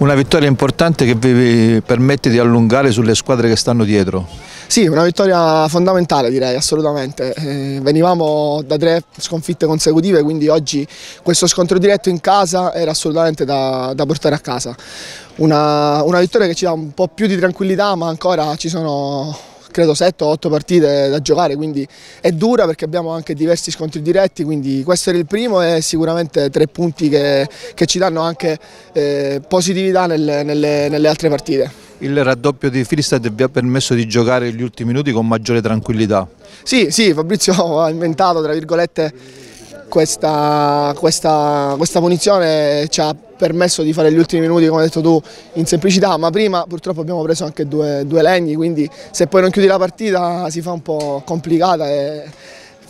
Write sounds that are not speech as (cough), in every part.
Una vittoria importante che vi permette di allungare sulle squadre che stanno dietro. Sì, una vittoria fondamentale direi, assolutamente. Eh, venivamo da tre sconfitte consecutive, quindi oggi questo scontro diretto in casa era assolutamente da, da portare a casa. Una, una vittoria che ci dà un po' più di tranquillità, ma ancora ci sono credo 7-8 partite da giocare, quindi è dura perché abbiamo anche diversi scontri diretti, quindi questo era il primo e sicuramente tre punti che, che ci danno anche eh, positività nel, nelle, nelle altre partite. Il raddoppio di Filistad vi ha permesso di giocare gli ultimi minuti con maggiore tranquillità? Sì, sì, Fabrizio (laughs) ha inventato tra virgolette questa, questa, questa punizione ci ha permesso di fare gli ultimi minuti, come hai detto tu, in semplicità, ma prima purtroppo abbiamo preso anche due, due legni, quindi se poi non chiudi la partita si fa un po' complicata e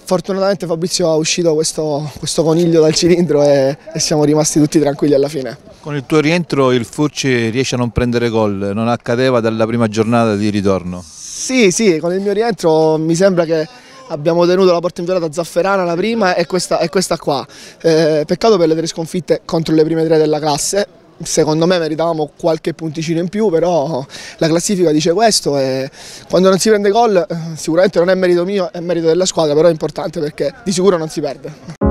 fortunatamente Fabrizio ha uscito questo, questo coniglio dal cilindro e, e, siamo rimasti tutti tranquilli alla fine. Con il tuo rientro il Furci riesce a non prendere gol, non accadeva dalla prima giornata di ritorno? Sì, sì, con il mio rientro mi sembra che abbiamo tenuto la porta inviolata Zafferana la prima e questa, e questa qua. Eh, peccato per le tre sconfitte contro le prime tre della classe, secondo me meritavamo qualche punticino in più, però la classifica dice questo e quando non si prende gol eh, sicuramente non è merito mio, è merito della squadra, però è importante perché di sicuro non si perde.